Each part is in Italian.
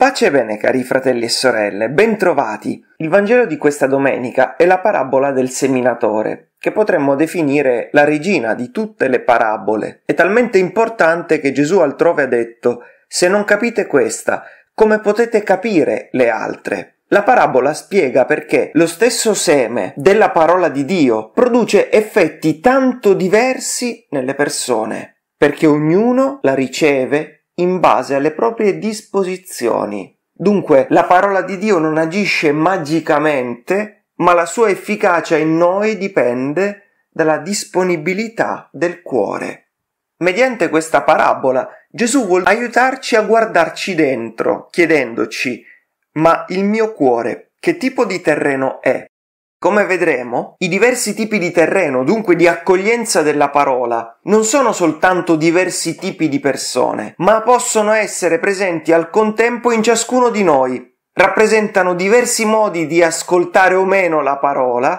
Pace e bene cari fratelli e sorelle, bentrovati! Il Vangelo di questa domenica è la parabola del seminatore, che potremmo definire la regina di tutte le parabole. È talmente importante che Gesù altrove ha detto se non capite questa, come potete capire le altre? La parabola spiega perché lo stesso seme della parola di Dio produce effetti tanto diversi nelle persone, perché ognuno la riceve in base alle proprie disposizioni. Dunque la parola di Dio non agisce magicamente, ma la sua efficacia in noi dipende dalla disponibilità del cuore. Mediante questa parabola Gesù vuole aiutarci a guardarci dentro, chiedendoci ma il mio cuore che tipo di terreno è? Come vedremo, i diversi tipi di terreno, dunque di accoglienza della parola, non sono soltanto diversi tipi di persone, ma possono essere presenti al contempo in ciascuno di noi. Rappresentano diversi modi di ascoltare o meno la parola,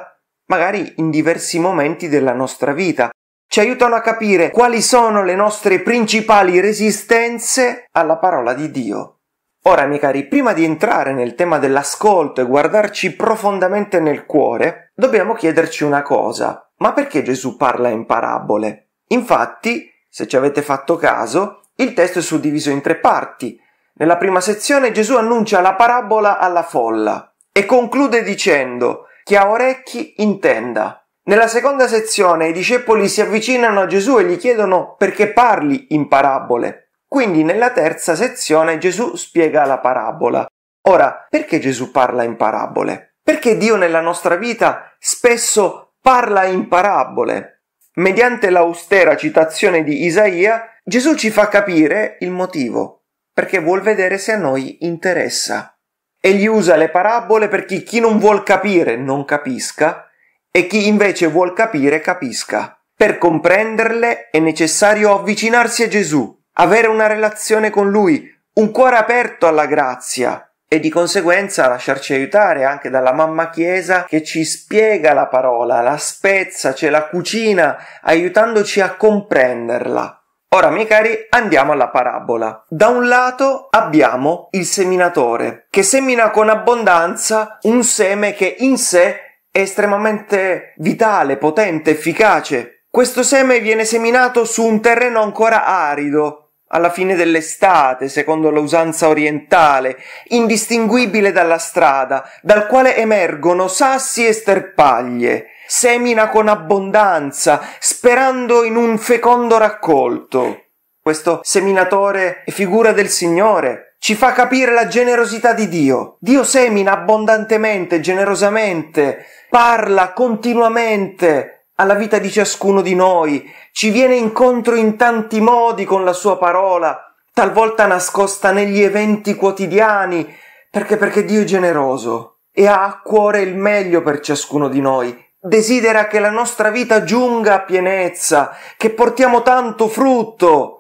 magari in diversi momenti della nostra vita. Ci aiutano a capire quali sono le nostre principali resistenze alla parola di Dio. Ora, miei cari, prima di entrare nel tema dell'ascolto e guardarci profondamente nel cuore, dobbiamo chiederci una cosa. Ma perché Gesù parla in parabole? Infatti, se ci avete fatto caso, il testo è suddiviso in tre parti. Nella prima sezione Gesù annuncia la parabola alla folla e conclude dicendo chi ha orecchi intenda. Nella seconda sezione i discepoli si avvicinano a Gesù e gli chiedono perché parli in parabole. Quindi nella terza sezione Gesù spiega la parabola. Ora, perché Gesù parla in parabole? Perché Dio nella nostra vita spesso parla in parabole. Mediante l'austera citazione di Isaia, Gesù ci fa capire il motivo, perché vuol vedere se a noi interessa. Egli usa le parabole perché chi non vuol capire non capisca e chi invece vuol capire capisca. Per comprenderle è necessario avvicinarsi a Gesù, avere una relazione con Lui, un cuore aperto alla grazia e di conseguenza lasciarci aiutare anche dalla mamma Chiesa che ci spiega la parola, la spezza, ce la cucina, aiutandoci a comprenderla. Ora, miei cari, andiamo alla parabola. Da un lato abbiamo il seminatore, che semina con abbondanza un seme che in sé è estremamente vitale, potente, efficace. Questo seme viene seminato su un terreno ancora arido, alla fine dell'estate, secondo l'usanza orientale, indistinguibile dalla strada, dal quale emergono sassi e sterpaglie, semina con abbondanza, sperando in un fecondo raccolto. Questo seminatore è figura del Signore, ci fa capire la generosità di Dio. Dio semina abbondantemente, generosamente, parla continuamente, alla vita di ciascuno di noi, ci viene incontro in tanti modi con la sua parola, talvolta nascosta negli eventi quotidiani, perché perché Dio è generoso e ha a cuore il meglio per ciascuno di noi. Desidera che la nostra vita giunga a pienezza, che portiamo tanto frutto.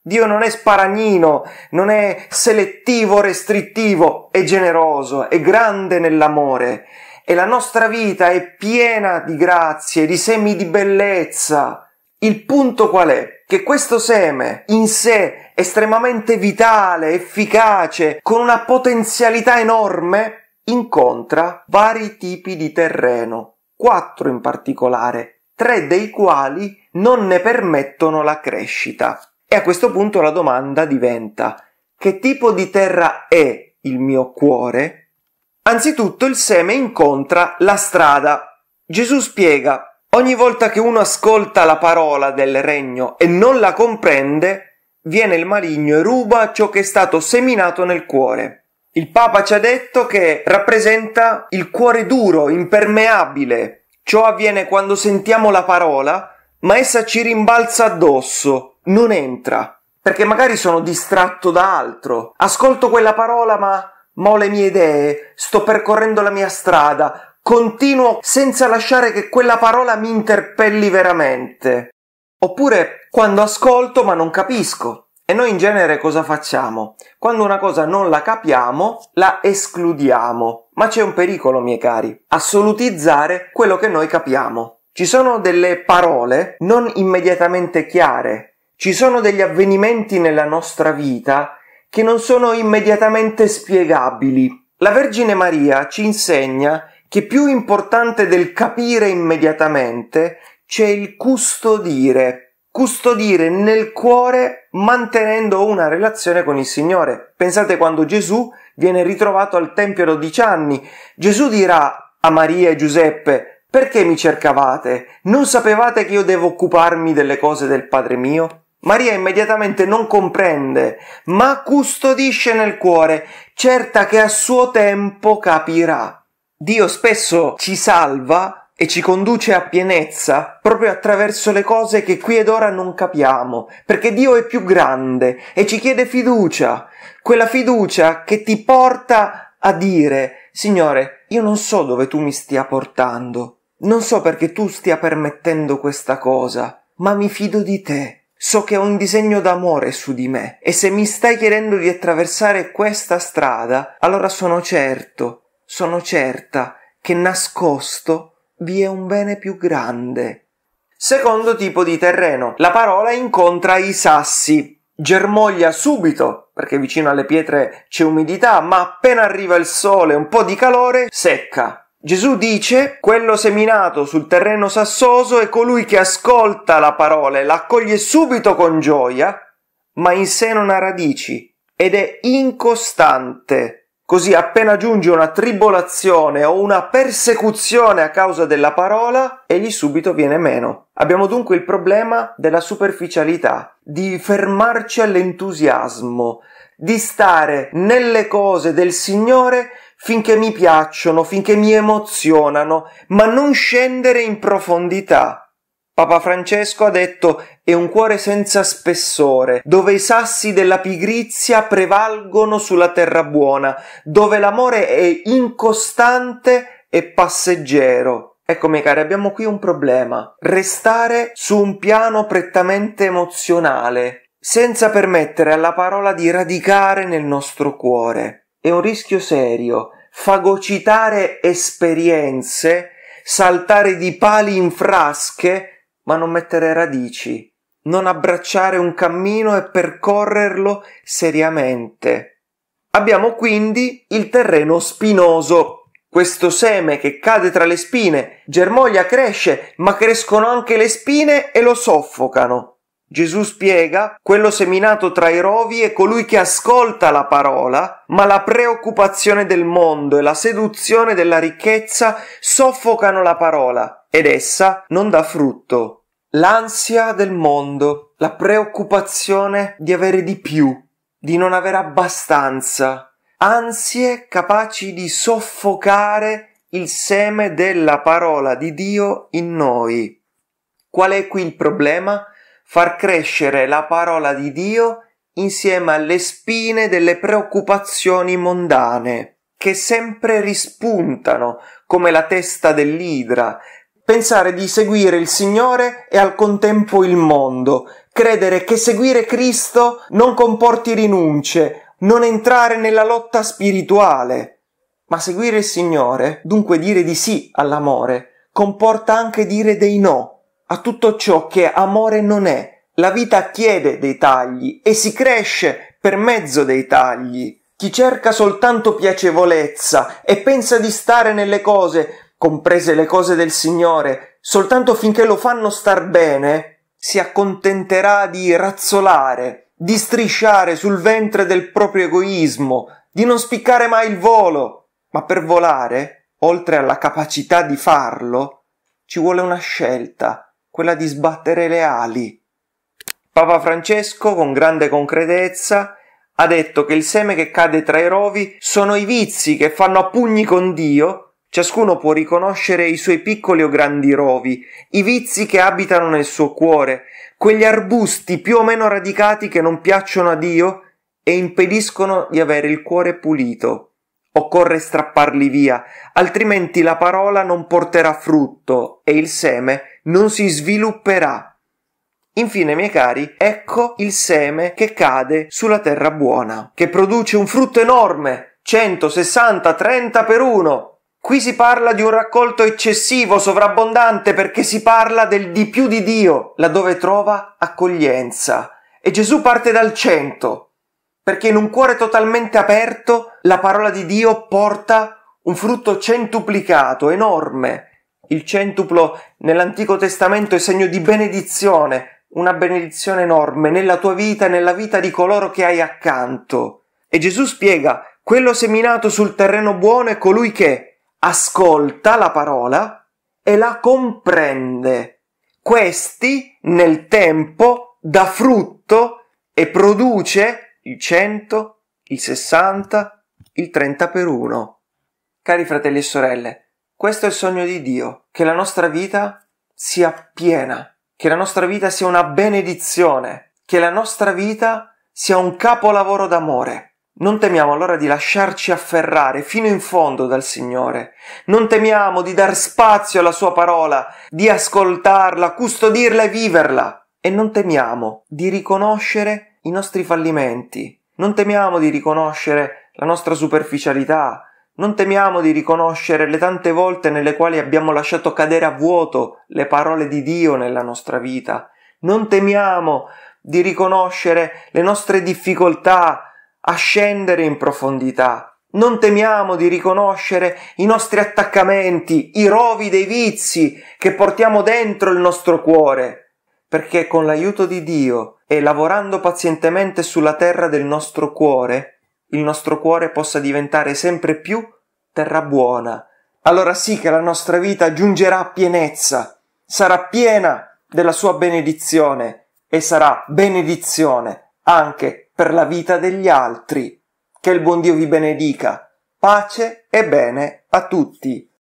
Dio non è sparagnino, non è selettivo, restrittivo, è generoso, è grande nell'amore e la nostra vita è piena di grazie, di semi di bellezza. Il punto qual è? Che questo seme in sé estremamente vitale, efficace, con una potenzialità enorme, incontra vari tipi di terreno, quattro in particolare, tre dei quali non ne permettono la crescita. E a questo punto la domanda diventa che tipo di terra è il mio cuore? Anzitutto il seme incontra la strada. Gesù spiega, ogni volta che uno ascolta la parola del regno e non la comprende, viene il maligno e ruba ciò che è stato seminato nel cuore. Il Papa ci ha detto che rappresenta il cuore duro, impermeabile. Ciò avviene quando sentiamo la parola, ma essa ci rimbalza addosso, non entra. Perché magari sono distratto da altro. Ascolto quella parola, ma Mo le mie idee, sto percorrendo la mia strada, continuo senza lasciare che quella parola mi interpelli veramente. Oppure quando ascolto ma non capisco. E noi in genere cosa facciamo? Quando una cosa non la capiamo, la escludiamo. Ma c'è un pericolo, miei cari, assolutizzare quello che noi capiamo. Ci sono delle parole non immediatamente chiare, ci sono degli avvenimenti nella nostra vita che non sono immediatamente spiegabili. La Vergine Maria ci insegna che più importante del capire immediatamente c'è il custodire, custodire nel cuore mantenendo una relazione con il Signore. Pensate quando Gesù viene ritrovato al Tempio a 12 anni, Gesù dirà a Maria e Giuseppe perché mi cercavate? Non sapevate che io devo occuparmi delle cose del Padre mio? Maria immediatamente non comprende, ma custodisce nel cuore, certa che a suo tempo capirà. Dio spesso ci salva e ci conduce a pienezza proprio attraverso le cose che qui ed ora non capiamo, perché Dio è più grande e ci chiede fiducia, quella fiducia che ti porta a dire Signore, io non so dove tu mi stia portando, non so perché tu stia permettendo questa cosa, ma mi fido di te So che ho un disegno d'amore su di me e se mi stai chiedendo di attraversare questa strada, allora sono certo, sono certa che nascosto vi è un bene più grande. Secondo tipo di terreno. La parola incontra i sassi. Germoglia subito, perché vicino alle pietre c'è umidità, ma appena arriva il sole e un po' di calore, secca. Gesù dice, quello seminato sul terreno sassoso è colui che ascolta la parola e l'accoglie subito con gioia, ma in sé non ha radici ed è incostante. Così appena giunge una tribolazione o una persecuzione a causa della parola, egli subito viene meno. Abbiamo dunque il problema della superficialità, di fermarci all'entusiasmo, di stare nelle cose del Signore finché mi piacciono, finché mi emozionano, ma non scendere in profondità. Papa Francesco ha detto è un cuore senza spessore, dove i sassi della pigrizia prevalgono sulla terra buona, dove l'amore è incostante e passeggero. Ecco, miei cari, abbiamo qui un problema. Restare su un piano prettamente emozionale, senza permettere alla parola di radicare nel nostro cuore è un rischio serio fagocitare esperienze, saltare di pali in frasche, ma non mettere radici, non abbracciare un cammino e percorrerlo seriamente. Abbiamo quindi il terreno spinoso, questo seme che cade tra le spine, germoglia cresce, ma crescono anche le spine e lo soffocano. Gesù spiega quello seminato tra i rovi è colui che ascolta la parola, ma la preoccupazione del mondo e la seduzione della ricchezza soffocano la parola ed essa non dà frutto. L'ansia del mondo, la preoccupazione di avere di più, di non avere abbastanza, ansie capaci di soffocare il seme della parola di Dio in noi. Qual è qui il problema? far crescere la parola di Dio insieme alle spine delle preoccupazioni mondane, che sempre rispuntano come la testa dell'idra, pensare di seguire il Signore e al contempo il mondo, credere che seguire Cristo non comporti rinunce, non entrare nella lotta spirituale. Ma seguire il Signore, dunque dire di sì all'amore, comporta anche dire dei no a tutto ciò che amore non è. La vita chiede dei tagli e si cresce per mezzo dei tagli. Chi cerca soltanto piacevolezza e pensa di stare nelle cose, comprese le cose del Signore, soltanto finché lo fanno star bene, si accontenterà di razzolare, di strisciare sul ventre del proprio egoismo, di non spiccare mai il volo. Ma per volare, oltre alla capacità di farlo, ci vuole una scelta quella di sbattere le ali. Papa Francesco, con grande concretezza, ha detto che il seme che cade tra i rovi sono i vizi che fanno a pugni con Dio. Ciascuno può riconoscere i suoi piccoli o grandi rovi, i vizi che abitano nel suo cuore, quegli arbusti più o meno radicati che non piacciono a Dio e impediscono di avere il cuore pulito. Occorre strapparli via, altrimenti la parola non porterà frutto e il seme non si svilupperà. Infine, miei cari, ecco il seme che cade sulla terra buona, che produce un frutto enorme, 160, 30 per uno. Qui si parla di un raccolto eccessivo, sovrabbondante, perché si parla del di più di Dio, laddove trova accoglienza. E Gesù parte dal cento, perché in un cuore totalmente aperto la parola di Dio porta un frutto centuplicato, enorme. Il centuplo nell'Antico Testamento è segno di benedizione, una benedizione enorme nella tua vita e nella vita di coloro che hai accanto. E Gesù spiega, quello seminato sul terreno buono è colui che ascolta la parola e la comprende. Questi nel tempo dà frutto e produce il 100, il 60, il 30 per 1. Cari fratelli e sorelle, questo è il sogno di Dio, che la nostra vita sia piena, che la nostra vita sia una benedizione, che la nostra vita sia un capolavoro d'amore. Non temiamo allora di lasciarci afferrare fino in fondo dal Signore, non temiamo di dar spazio alla Sua parola, di ascoltarla, custodirla e viverla, e non temiamo di riconoscere i nostri fallimenti, non temiamo di riconoscere la nostra superficialità, non temiamo di riconoscere le tante volte nelle quali abbiamo lasciato cadere a vuoto le parole di Dio nella nostra vita, non temiamo di riconoscere le nostre difficoltà a scendere in profondità, non temiamo di riconoscere i nostri attaccamenti, i rovi dei vizi che portiamo dentro il nostro cuore, perché con l'aiuto di Dio e lavorando pazientemente sulla terra del nostro cuore, il nostro cuore possa diventare sempre più terra buona. Allora sì che la nostra vita giungerà a pienezza, sarà piena della sua benedizione e sarà benedizione anche per la vita degli altri. Che il buon Dio vi benedica. Pace e bene a tutti.